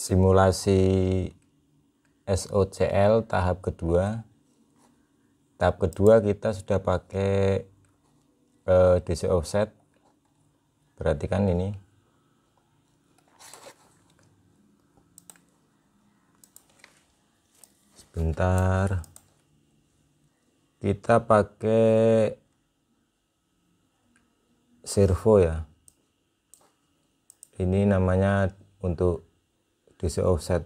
simulasi SOCL tahap kedua tahap kedua kita sudah pakai eh, DC offset perhatikan ini sebentar kita pakai servo ya ini namanya untuk DC offset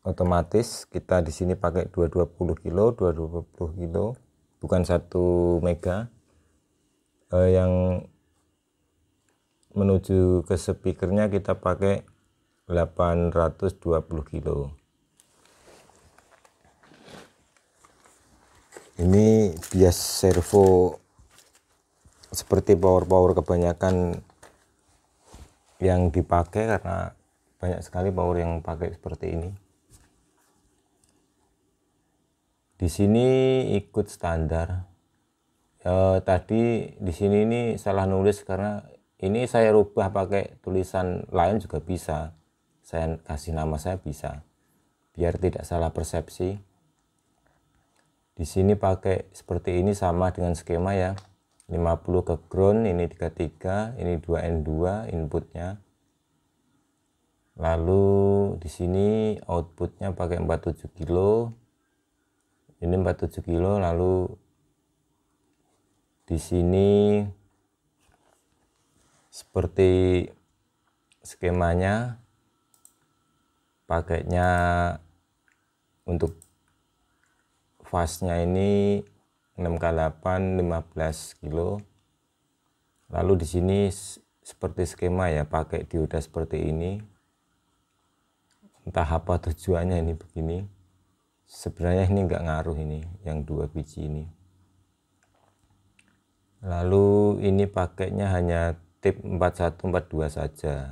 otomatis kita di sini pakai 220 kilo 220 kilo bukan satu mega eh, yang menuju ke speakernya kita pakai 820 kilo ini bias servo seperti power-power kebanyakan yang dipakai karena banyak sekali power yang pakai seperti ini di sini ikut standar e, tadi di sini ini salah nulis karena ini saya rubah pakai tulisan lain juga bisa saya kasih nama saya bisa biar tidak salah persepsi di sini pakai seperti ini sama dengan skema ya 50 ke ground ini 33 ini 2N2 inputnya lalu di sini outputnya pakai 47 kilo ini 47 kilo lalu di sini seperti skemanya pakainya untuk fastnya ini 6x8 15 kilo lalu di sini seperti skema ya pakai dioda seperti ini entah apa tujuannya ini begini sebenarnya ini nggak ngaruh ini yang dua biji ini lalu ini pakainya hanya tip 4142 saja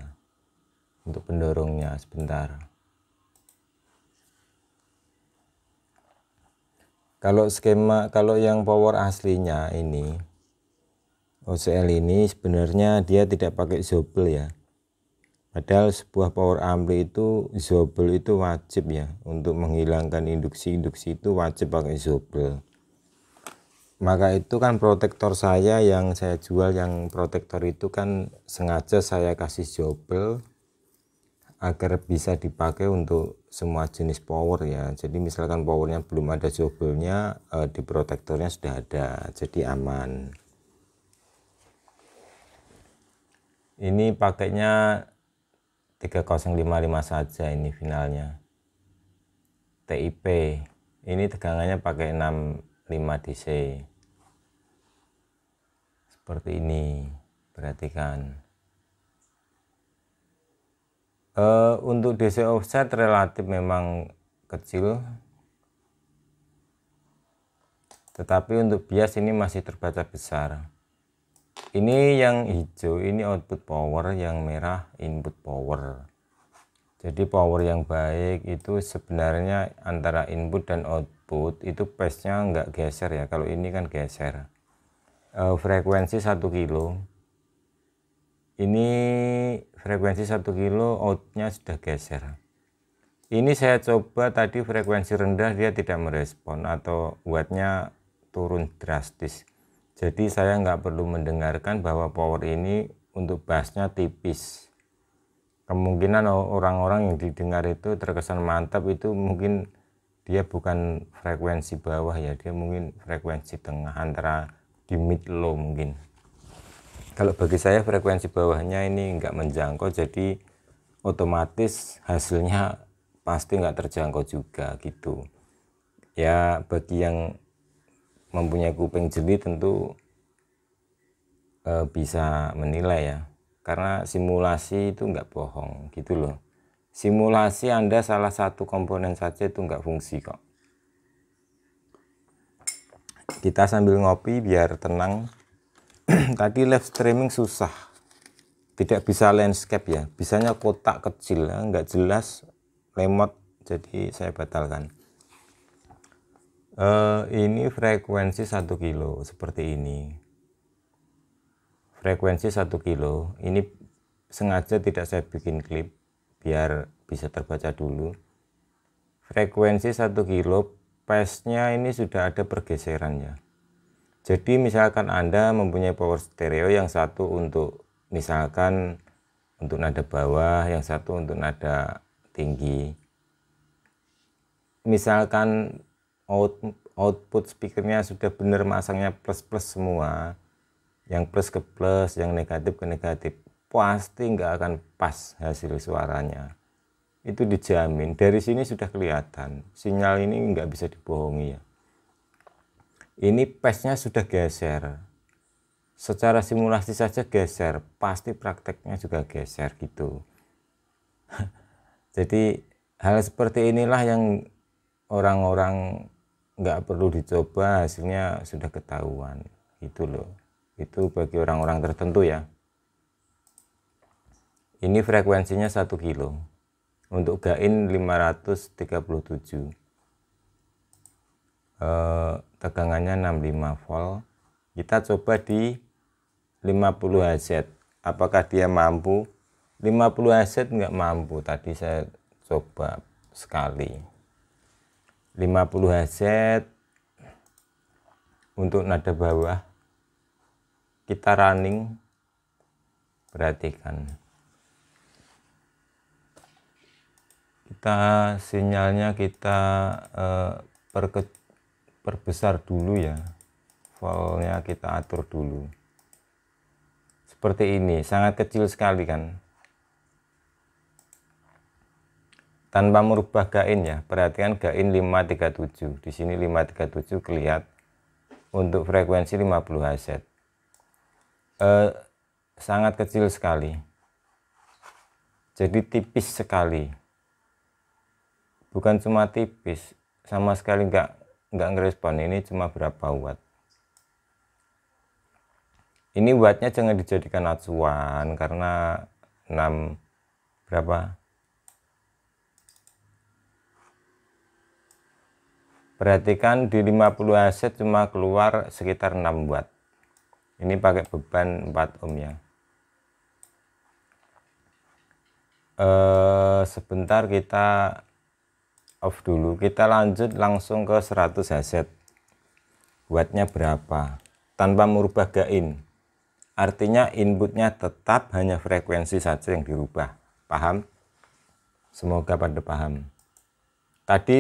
untuk pendorongnya sebentar kalau skema kalau yang power aslinya ini OCL ini sebenarnya dia tidak pakai zobel ya Padahal sebuah power ampli itu zobel itu wajib ya untuk menghilangkan induksi-induksi itu wajib pakai zobel. Maka itu kan protektor saya yang saya jual yang protektor itu kan sengaja saya kasih zobel agar bisa dipakai untuk semua jenis power ya. Jadi misalkan powernya belum ada zobelnya eh, di protektornya sudah ada. Jadi aman. Ini pakainya 3055 saja ini finalnya TIP ini tegangannya pakai 65 DC seperti ini perhatikan e, untuk DC offset relatif memang kecil tetapi untuk bias ini masih terbaca besar ini yang hijau ini output power yang merah input power jadi power yang baik itu sebenarnya antara input dan output itu pace nya nggak geser ya kalau ini kan geser e, frekuensi 1 kilo ini frekuensi 1 kilo outnya sudah geser ini saya coba tadi frekuensi rendah dia tidak merespon atau wattnya turun drastis jadi saya nggak perlu mendengarkan bahwa power ini untuk bassnya tipis. Kemungkinan orang-orang yang didengar itu terkesan mantap itu mungkin dia bukan frekuensi bawah ya, dia mungkin frekuensi tengah antara di mid low mungkin. Kalau bagi saya frekuensi bawahnya ini nggak menjangkau, jadi otomatis hasilnya pasti nggak terjangkau juga gitu. Ya bagi yang mempunyai kuping jeli tentu uh, bisa menilai ya karena simulasi itu enggak bohong gitu loh simulasi anda salah satu komponen saja itu enggak fungsi kok kita sambil ngopi biar tenang tadi live streaming susah tidak bisa landscape ya bisanya kotak kecil ya. nggak jelas lemot jadi saya batalkan Uh, ini frekuensi 1 kilo seperti ini. Frekuensi 1 kilo. Ini sengaja tidak saya bikin klip biar bisa terbaca dulu. Frekuensi 1 kilo Pesnya ini sudah ada pergeserannya. Jadi misalkan Anda mempunyai power stereo yang satu untuk misalkan untuk nada bawah, yang satu untuk nada tinggi. Misalkan out, output speakernya sudah benar masangnya plus-plus semua yang plus ke plus yang negatif ke negatif pasti nggak akan pas hasil suaranya itu dijamin dari sini sudah kelihatan sinyal ini nggak bisa dibohongi ya ini pesnya sudah geser secara simulasi saja geser pasti prakteknya juga geser gitu jadi hal seperti inilah yang orang-orang nggak perlu dicoba hasilnya sudah ketahuan itu loh itu bagi orang-orang tertentu ya ini frekuensinya 1 kilo untuk gain 537 eh, tegangannya 65 volt kita coba di 50 Hz apakah dia mampu 50 Hz nggak mampu tadi saya coba sekali 50 Hz untuk nada bawah kita running perhatikan kita sinyalnya kita eh, perke, perbesar dulu ya volnya kita atur dulu seperti ini sangat kecil sekali kan tanpa merubah gain ya perhatikan gain 537 di sini 537 kelihatan untuk frekuensi 50 Hz eh, sangat kecil sekali jadi tipis sekali bukan cuma tipis sama sekali nggak nggak ngerespon ini cuma berapa watt ini wattnya jangan dijadikan acuan karena 6 berapa perhatikan di 50 AC cuma keluar sekitar 6 watt ini pakai beban 4 ohm ya E, sebentar kita off dulu kita lanjut langsung ke 100 hz wattnya berapa tanpa merubah gain artinya inputnya tetap hanya frekuensi saja yang dirubah paham semoga pada paham tadi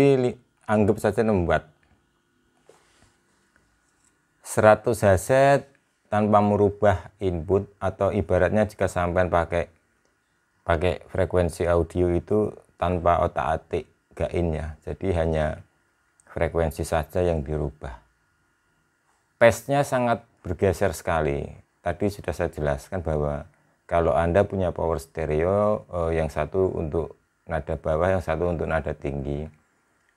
anggap saja membuat 100 haset tanpa merubah input atau ibaratnya jika sampai pakai pakai frekuensi audio itu tanpa otak atik gainnya jadi hanya frekuensi saja yang dirubah pace sangat bergeser sekali tadi sudah saya jelaskan bahwa kalau anda punya power stereo eh, yang satu untuk nada bawah yang satu untuk nada tinggi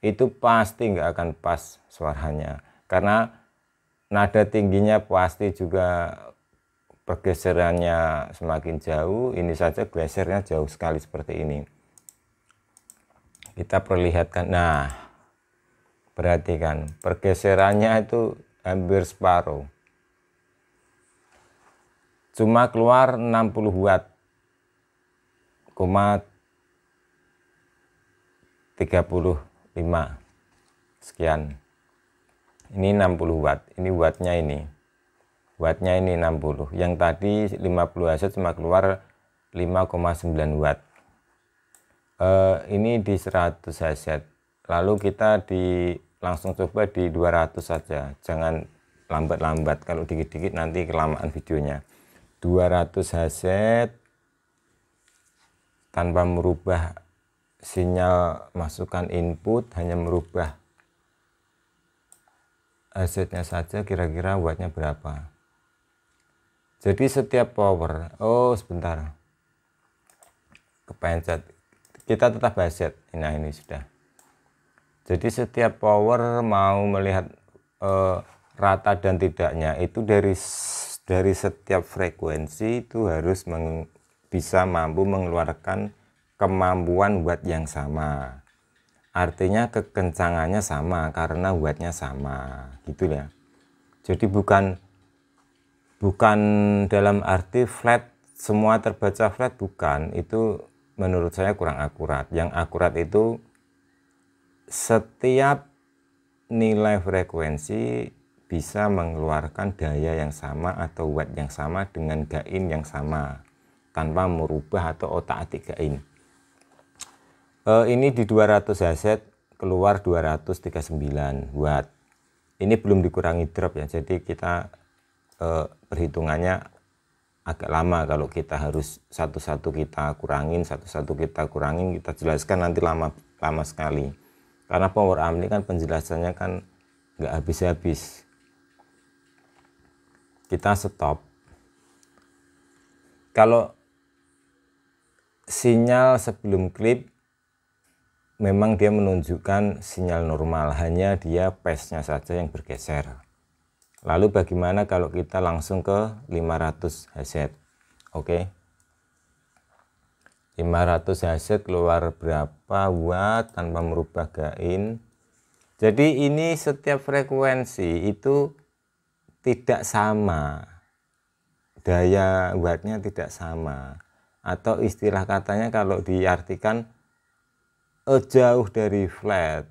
itu pasti nggak akan pas suaranya karena nada tingginya pasti juga pergeserannya semakin jauh ini saja glasernya jauh sekali seperti ini kita perlihatkan nah perhatikan pergeserannya itu hampir separuh cuma keluar 60 watt koma 30 5 sekian ini 60 watt ini wattnya ini wattnya ini 60 yang tadi 50 hasil cuma keluar 5,9 watt eh, ini di 100 hasil lalu kita di langsung coba di 200 saja jangan lambat-lambat kalau dikit-dikit nanti kelamaan videonya 200 hz tanpa merubah sinyal masukan input hanya merubah hasilnya saja kira-kira wattnya berapa jadi setiap power oh sebentar kepencet kita tetap baset nah ini sudah jadi setiap power mau melihat eh, rata dan tidaknya itu dari dari setiap frekuensi itu harus meng, bisa mampu mengeluarkan kemampuan buat yang sama artinya kekencangannya sama karena buatnya sama gitu ya jadi bukan bukan dalam arti flat semua terbaca flat bukan itu menurut saya kurang akurat yang akurat itu setiap nilai frekuensi bisa mengeluarkan daya yang sama atau watt yang sama dengan gain yang sama tanpa merubah atau otak atik gain Uh, ini di 200 hz keluar 239 watt. Ini belum dikurangi drop ya. Jadi kita uh, perhitungannya agak lama kalau kita harus satu-satu kita kurangin, satu-satu kita kurangin, kita jelaskan nanti lama lama sekali. Karena power amp ini kan penjelasannya kan nggak habis-habis. Kita stop. Kalau sinyal sebelum klip memang dia menunjukkan sinyal normal, hanya dia pace-nya saja yang bergeser. Lalu bagaimana kalau kita langsung ke 500 Hz? Oke. Okay. 500 Hz keluar berapa watt tanpa merubah gain? Jadi ini setiap frekuensi itu tidak sama. Daya wattnya tidak sama. Atau istilah katanya kalau diartikan Eh, jauh dari flat.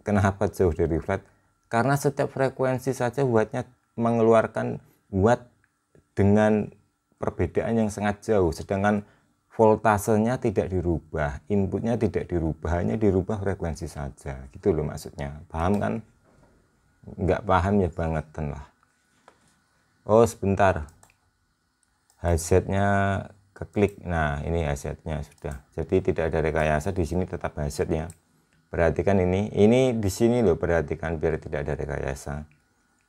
Kenapa jauh dari flat? Karena setiap frekuensi saja buatnya mengeluarkan buat dengan perbedaan yang sangat jauh. Sedangkan voltasenya tidak dirubah, inputnya tidak dirubah, hanya dirubah frekuensi saja. Gitu loh maksudnya. Paham kan? Enggak paham ya bangetan lah. Oh sebentar. Headsetnya keklik nah ini hasilnya sudah jadi tidak ada rekayasa di sini tetap hasilnya perhatikan ini ini di sini loh perhatikan biar tidak ada rekayasa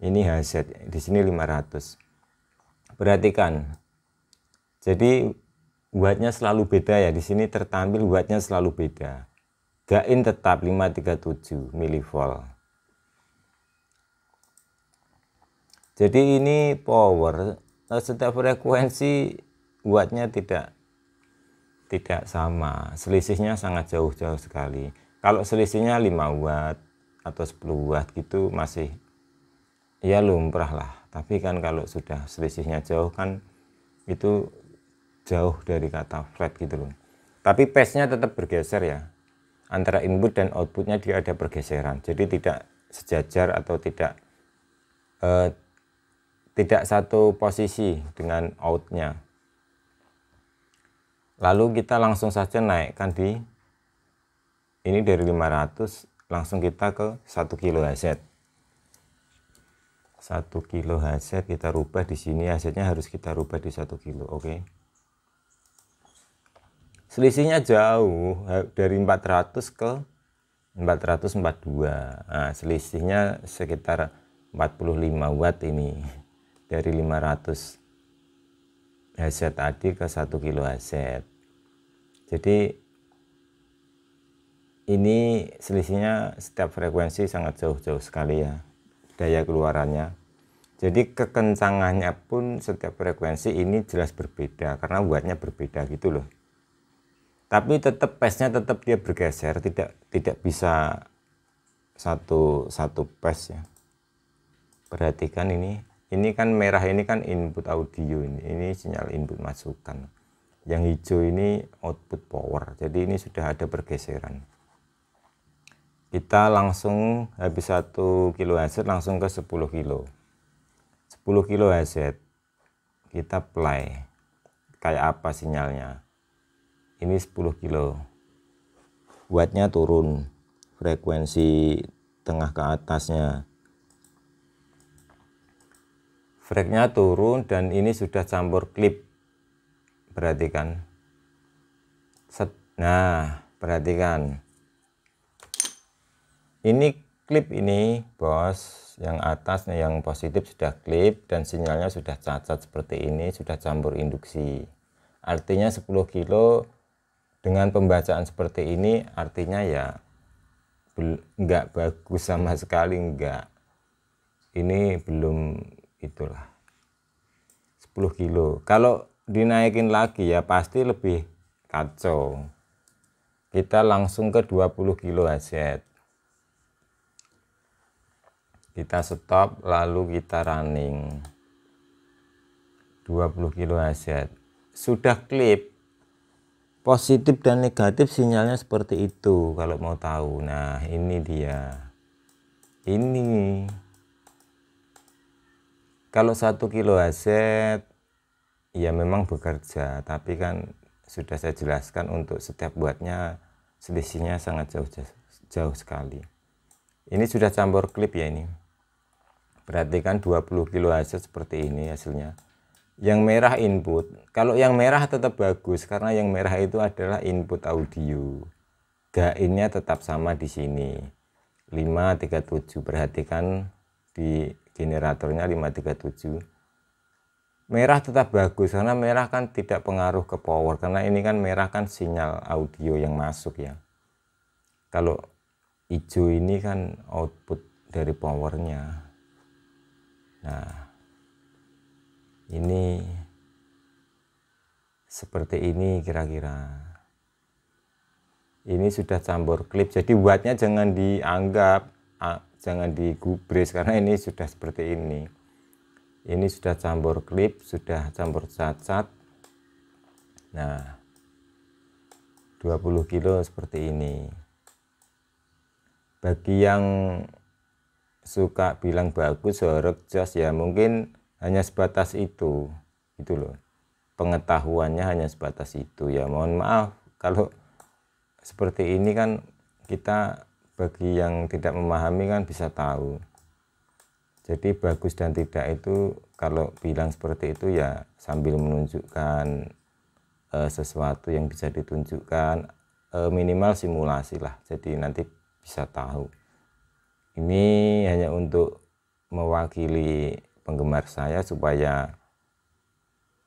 ini hasil di sini 500 perhatikan jadi buatnya selalu beda ya di sini tertampil buatnya selalu beda gain tetap 537 milivolt jadi ini power setiap frekuensi buatnya tidak tidak sama selisihnya sangat jauh-jauh sekali kalau selisihnya 5 watt atau 10 watt gitu masih ya lumrah lah tapi kan kalau sudah selisihnya jauh kan itu jauh dari kata flat gitu loh tapi pace-nya tetap bergeser ya antara input dan outputnya dia ada pergeseran jadi tidak sejajar atau tidak eh, tidak satu posisi dengan outnya lalu kita langsung saja naikkan di ini dari 500 langsung kita ke 1 kilo HZ 1 kilo HZ kita rubah di sini hasilnya harus kita rubah di 1 kilo oke okay. selisihnya jauh dari 400 ke 442 nah, selisihnya sekitar 45 watt ini dari 500 HZ tadi ke 1 kilo HZ jadi ini selisihnya setiap frekuensi sangat jauh-jauh sekali ya daya keluarannya jadi kekencangannya pun setiap frekuensi ini jelas berbeda karena buatnya berbeda gitu loh tapi tetap pesnya tetap dia bergeser tidak tidak bisa satu satu pes ya perhatikan ini ini kan merah ini kan input audio ini ini sinyal input masukan yang hijau ini output power jadi ini sudah ada pergeseran kita langsung habis 1 kHz langsung ke 10 kilo 10 kHz kita play kayak apa sinyalnya ini 10 kilo buatnya turun frekuensi tengah ke atasnya freknya turun dan ini sudah campur klip perhatikan set nah perhatikan ini klip ini bos yang atasnya yang positif sudah klip dan sinyalnya sudah cacat seperti ini sudah campur induksi artinya 10 kilo dengan pembacaan seperti ini artinya ya nggak bagus sama sekali enggak ini belum itulah 10 kilo kalau dinaikin lagi ya pasti lebih kacau kita langsung ke 20 kilo aset kita stop lalu kita running 20 kilo aset sudah klip positif dan negatif sinyalnya seperti itu kalau mau tahu nah ini dia ini kalau satu kilo aset ya memang bekerja tapi kan sudah saya jelaskan untuk setiap buatnya selisihnya sangat jauh jauh sekali ini sudah campur klip ya ini perhatikan kan 20 kilo hasil seperti ini hasilnya yang merah input kalau yang merah tetap bagus karena yang merah itu adalah input audio gainnya tetap sama di sini 537 perhatikan di generatornya 537 merah tetap bagus karena merah kan tidak pengaruh ke power karena ini kan merah kan sinyal audio yang masuk ya kalau hijau ini kan output dari powernya nah ini seperti ini kira-kira ini sudah campur klip jadi buatnya jangan dianggap jangan digubris karena ini sudah seperti ini ini sudah campur klip sudah campur cacat nah 20 kilo seperti ini bagi yang suka bilang bagus horek jos ya mungkin hanya sebatas itu itu loh pengetahuannya hanya sebatas itu ya mohon maaf kalau seperti ini kan kita bagi yang tidak memahami kan bisa tahu jadi bagus dan tidak itu kalau bilang seperti itu ya sambil menunjukkan e, sesuatu yang bisa ditunjukkan e, minimal simulasi lah. Jadi nanti bisa tahu. Ini hanya untuk mewakili penggemar saya supaya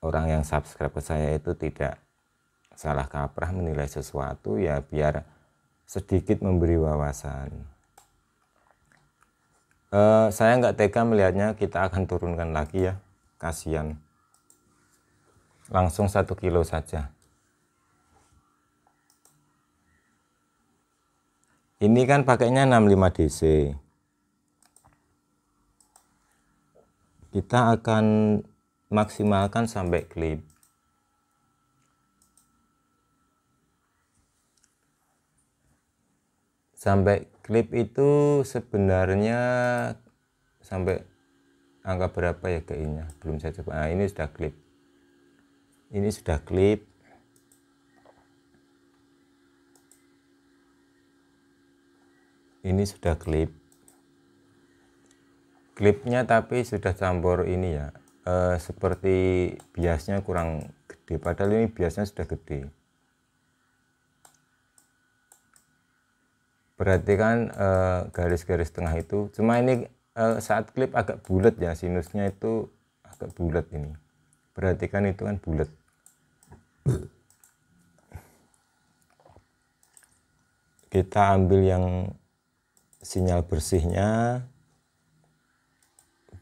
orang yang subscribe ke saya itu tidak salah kaprah menilai sesuatu ya biar sedikit memberi wawasan. Eh, saya nggak tega melihatnya, kita akan turunkan lagi ya. Kasihan. Langsung satu kilo saja. Ini kan pakainya 65 DC. Kita akan maksimalkan sampai klip. Sampai klip itu sebenarnya sampai angka berapa ya kayaknya belum saya coba nah, ini sudah klip ini sudah klip ini sudah klip klipnya tapi sudah campur ini ya e, seperti biasnya kurang gede padahal ini biasanya sudah gede berarti kan eh, garis-garis tengah itu cuma ini eh, saat klip agak bulat ya sinusnya itu agak bulat ini perhatikan itu kan bulat kita ambil yang sinyal bersihnya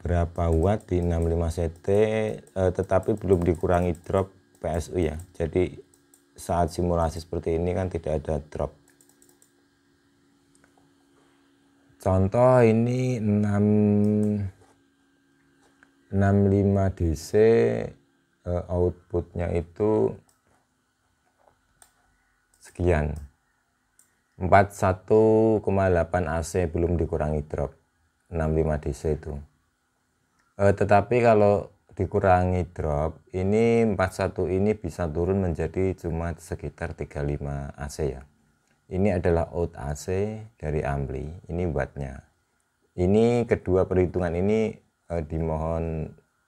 berapa watt di 65 CT eh, tetapi belum dikurangi drop PSU ya jadi saat simulasi seperti ini kan tidak ada drop contoh ini 6 65 DC eh, outputnya itu sekian 41,8 AC belum dikurangi drop 65 DC itu eh, tetapi kalau dikurangi drop ini 41 ini bisa turun menjadi cuma sekitar 35 AC ya ini adalah out AC dari Ampli ini wattnya ini kedua perhitungan ini eh, dimohon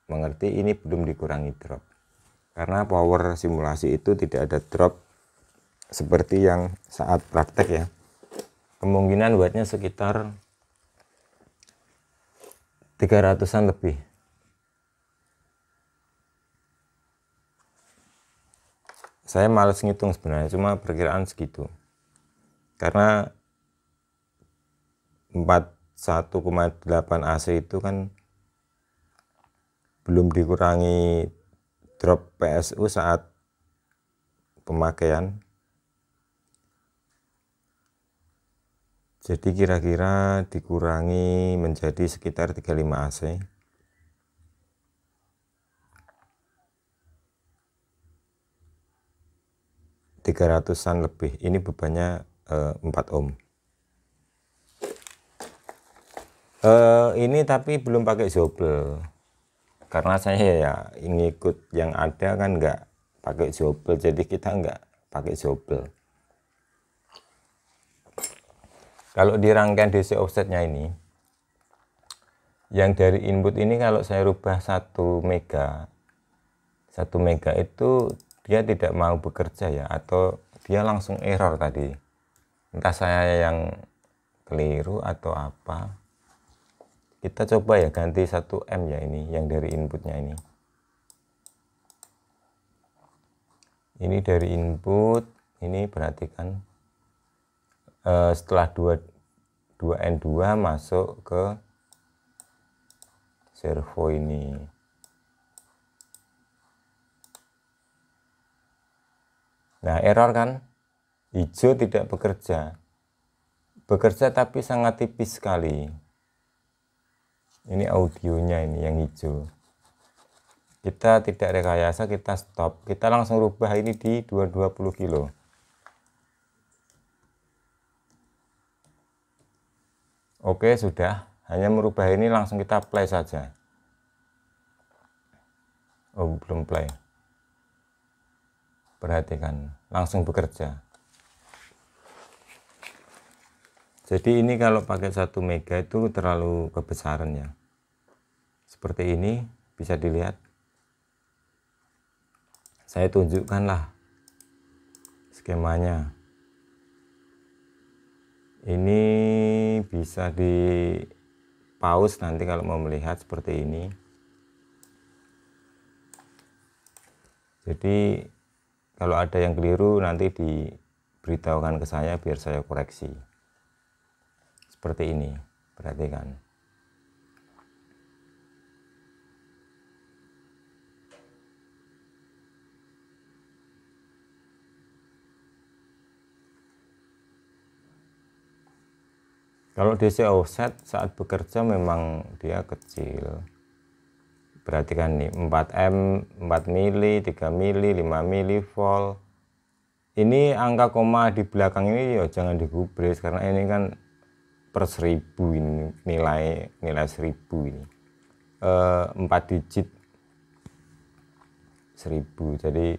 mengerti ini belum dikurangi drop karena power simulasi itu tidak ada drop seperti yang saat praktek ya kemungkinan wattnya sekitar 300an lebih saya males ngitung sebenarnya cuma perkiraan segitu karena 41,8 AC itu kan belum dikurangi drop PSU saat pemakaian jadi kira-kira dikurangi menjadi sekitar 35 AC tiga ratusan lebih ini bebannya 4 ohm uh, ini tapi belum pakai zobel karena saya ya ngikut yang ada kan nggak pakai zobel jadi kita nggak pakai zobel kalau di rangkaian DC offsetnya ini yang dari input ini kalau saya rubah 1 mega 1 mega itu dia tidak mau bekerja ya atau dia langsung error tadi entah saya yang keliru atau apa kita coba ya ganti 1M ya ini yang dari inputnya ini ini dari input ini perhatikan e, eh, setelah 2 2N2 masuk ke servo ini nah error kan Hijau tidak bekerja. Bekerja tapi sangat tipis sekali. Ini audionya ini yang hijau. Kita tidak rekayasa, kita stop. Kita langsung rubah ini di 220 kilo. Oke, sudah. Hanya merubah ini langsung kita play saja. Oh, belum play. Perhatikan, langsung bekerja. jadi ini kalau pakai satu mega itu terlalu kebesaran ya seperti ini bisa dilihat saya tunjukkanlah skemanya ini bisa di pause nanti kalau mau melihat seperti ini jadi kalau ada yang keliru nanti diberitahukan ke saya biar saya koreksi seperti ini perhatikan kalau DC offset saat bekerja memang dia kecil perhatikan nih 4M 4 mili 3 mili 5 mili volt ini angka koma di belakang ini ya jangan digubris karena ini kan per seribu ini nilai nilai seribu ini eh, empat digit seribu jadi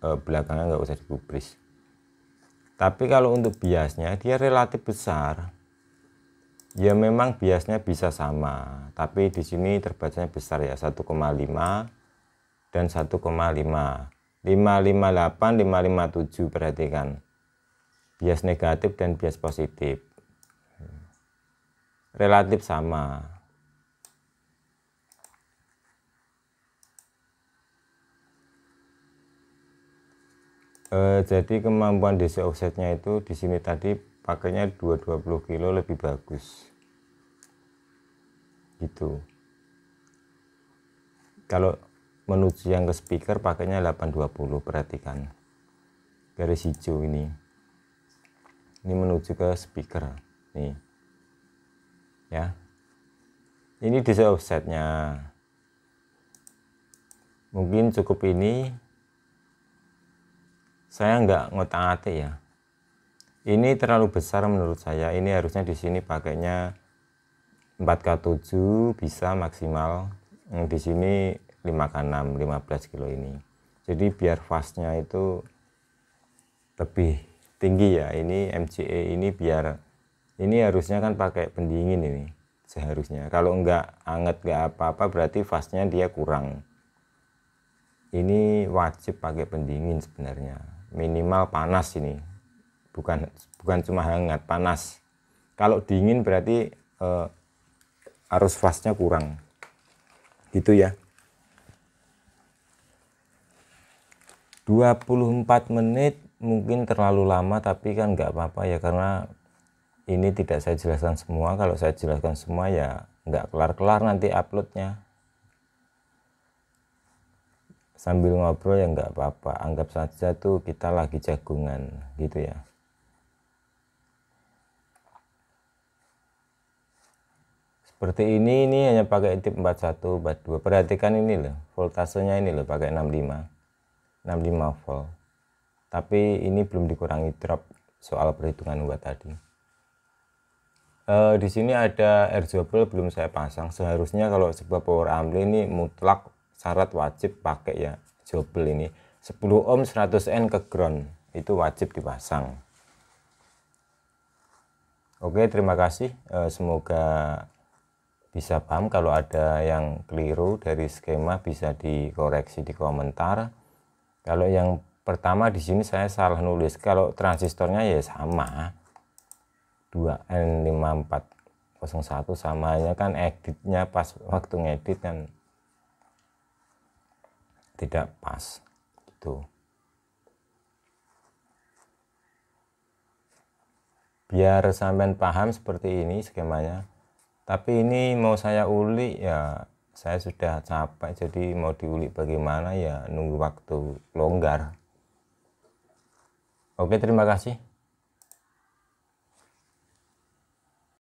uh, belakangnya nggak usah dikubris tapi kalau untuk biasnya dia relatif besar ya memang biasnya bisa sama tapi di sini terbacanya besar ya 1,5 dan 1,5 558 557 perhatikan bias negatif dan bias positif relatif sama. Uh, jadi kemampuan DC offsetnya itu di sini tadi pakainya 220 kilo lebih bagus. Gitu. Kalau menuju yang ke speaker pakainya 820 perhatikan. Garis hijau ini. Ini menuju ke speaker. Nih ya ini di offsetnya mungkin cukup ini saya nggak ngotak atik ya ini terlalu besar menurut saya ini harusnya di sini pakainya 4K7 bisa maksimal hmm, di sini 5K6 15 kilo ini jadi biar fastnya itu lebih tinggi ya ini MCE ini biar ini harusnya kan pakai pendingin ini seharusnya kalau enggak anget enggak apa-apa berarti fastnya dia kurang ini wajib pakai pendingin sebenarnya minimal panas ini bukan bukan cuma hangat panas kalau dingin berarti eh, arus fastnya kurang gitu ya 24 menit mungkin terlalu lama tapi kan nggak apa-apa ya karena ini tidak saya jelaskan semua kalau saya jelaskan semua ya nggak kelar-kelar nanti uploadnya sambil ngobrol ya nggak apa-apa anggap saja tuh kita lagi jagungan gitu ya seperti ini ini hanya pakai tip 41 42 perhatikan ini loh voltasenya ini loh pakai 65 65 volt tapi ini belum dikurangi drop soal perhitungan buat tadi uh, di sini ada air jobel belum saya pasang seharusnya kalau sebuah power ampli ini mutlak syarat wajib pakai ya jobel ini 10 ohm 100 n ke ground itu wajib dipasang oke terima kasih uh, semoga bisa paham kalau ada yang keliru dari skema bisa dikoreksi di komentar kalau yang pertama di sini saya salah nulis kalau transistornya ya sama 2N5401 samanya kan editnya pas waktu ngedit kan tidak pas gitu biar sampean paham seperti ini skemanya tapi ini mau saya ulik ya saya sudah capek jadi mau diulik bagaimana ya nunggu waktu longgar oke terima kasih